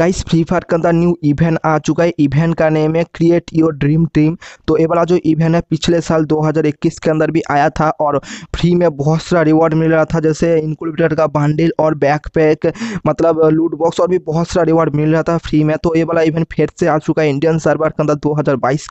guys free fire के अंदर new event आ चुका है इवेंट का नेम है क्रिएट योर ड्रीम टीम तो ये वाला जो इवेंट है पिछले साल 2021 के अंदर भी आया था और फ्री में बहुत सारा रिवॉर्ड मिल रहा था जैसे इंक्लूडेटर का बंडल और बैकपैक मतलब लूट बॉक्स और भी बहुत सारा रिवॉर्ड मिल रहा था फ्री में तो ये वाला इवेंट फिर से आ चुका है इंडियन सर्वर के अंदर दो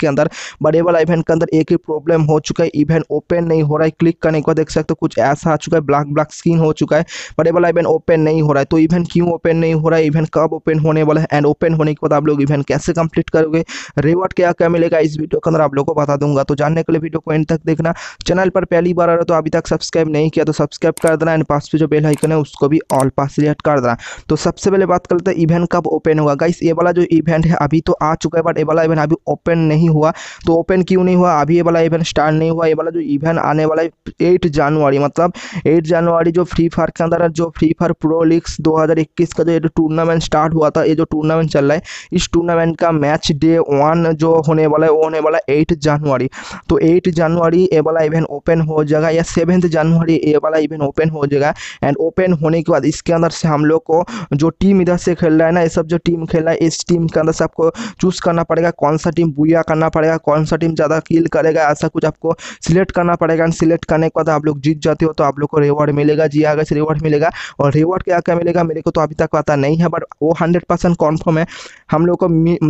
के अंदर बट ये वाला इवेंट के अंदर एक ही प्रॉब्लम हो चुका है इवेंट ओपन नहीं हो रहा है क्लिक करने को देख सकते हो कुछ ऐसा आ चुका है ब्लैक ब्लैक स्क्रीन हो चुका है बट ये वाला इवेंट ओपन नहीं हो रहा है तो इवेंट क्यों ओपन नहीं हो रहा है इवेंट कब ओपन होने होने वाला है एंड ओपन होने के बाद आप लोग इवेंट कैसे कंप्लीट करोगे रिवॉर्ड क्या क्या मिलेगा इस वीडियो के अंदर आप लोग को बता दूंगा तो जानने के लिए वीडियो को एंड तक देखना चैनल पर पहली बार आ रहा तो अभी तक सब्सक्राइब नहीं किया तो सब्सक्राइब कर देना एंड पास पे जो बेल आइकन है उसको भी ऑल पास सिलेक्ट कर देना तो सबसे पहले बात करते हैं इवेंट कब ओपन होगा गाइस ये वाला जो इवेंट है अभी तो आ चुका है बट ये वाला इवेंट अभी ओपन नहीं हुआ तो ओपन क्यों नहीं हुआ अभी ये वाला इवेंट स्टार्ट नहीं हुआ ये वाला जो इवेंट आने वाला है एट जनवरी मतलब एट जनवरी जो फ्री फायर के अंदर जो फ्री फायर प्रो लीग्स 2021 का जो टूर्नामेंट स्टार्ट हुआ था ये जो टूर्नामेंट चल रहा है इस टूर्नामेंट का मैच डे वन जो होने वाला है वो होने वाला है एट जनवरी तो एट जनवरी ये वाला इवेंट ओपन हो जाएगा या सेवेंथ जनवरी ये वाला इवेंट ओपन हो जाएगा एंड ओपन होने के बाद इसके अंदर से हम लोग को जो टीम इधर से खेल रहा है ना ये सब जो टीम खेल रहा है इस टीम के अंदर से आपको चूज़ करना पड़ेगा कौन सा टीम बुआ करना पड़ेगा कौन सा टीम ज़्यादा किल करेगा ऐसा कुछ आपको सिलेक्ट करना पड़ेगा एंड सिलेक्ट करने के बाद आप लोग जीत जाते हो तो आप लोग को रिवॉर्ड मिलेगा जी आगे हाँ, से रिवॉर्ड मिलेगा और रिवॉर्ड क्या क्या मिलेगा मेरे को तो अभी तक पता नहीं है बट वो हंड्रेड परसेंट कॉन्फर्म है हम लोग को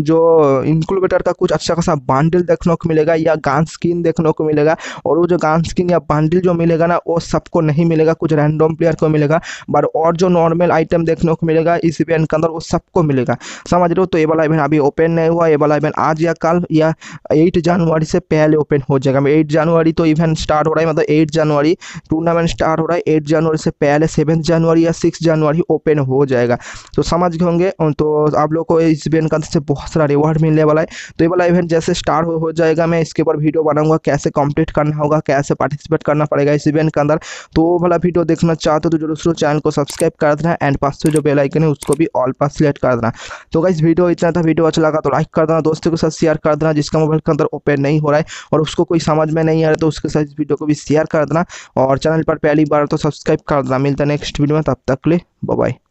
जो इंक्लूबेटर का कुछ अच्छा खासा बांडिल देखने को मिलेगा या गान स्किन देखने को मिलेगा और वो जो गान स्किन या बांडिल जो मिलेगा ना वो सबको नहीं मिलेगा कुछ रैंडम प्लेयर को मिलेगा बट और जो नॉर्मल आइटम देखने को मिलेगा इस इवेंट के अंदर वो सबको मिलेगा समझ रहे हो तो ये वाला इवेंट अभी ओपन नहीं हुआ ये वाला इवेंट आज या कल या एट जनवरी से पहले ओपन हो जाएगा एट मतलब जनवरी तो इवेंट स्टार्ट हो रहा है मतलब एट जनवरी टूर्नामेंट स्टार्ट हो रहा है एट जनवरी से पहले सेवन जनवरी या सिक्स जनवरी ओपन हो जाएगा तो समझ गए होंगे हूँ तो आप लोग को इस इवेंट का से बहुत सारा रिवॉर्ड मिलने वाला है तो ये वाला इवेंट जैसे स्टार्ट हो, हो जाएगा मैं इसके ऊपर वीडियो बनाऊंगा कैसे कंप्लीट करना होगा कैसे पार्टिसिपेट करना पड़ेगा इस इवेंट के अंदर तो वो वाला वीडियो देखना चाहते हो तो जरूर चैनल को सब्सक्राइब कर देना एंड पास से जो बेलाइकन है उसको भी ऑल पास सिलेक्ट कर देना तो इस वीडियो इतना था वीडियो अच्छा लगा तो लाइक कर देना दोस्तों के साथ शेयर कर देना जिसका मोबाइल के अंदर ओपन नहीं हो रहा है और उसको कोई समझ में नहीं आ रहा तो उसके साथ इस वीडियो को भी शेयर कर देना और चैनल पर पहली बार तो सब्सक्राइब कर देना मिलता है नेक्स्ट वीडियो में तब तक ले बाय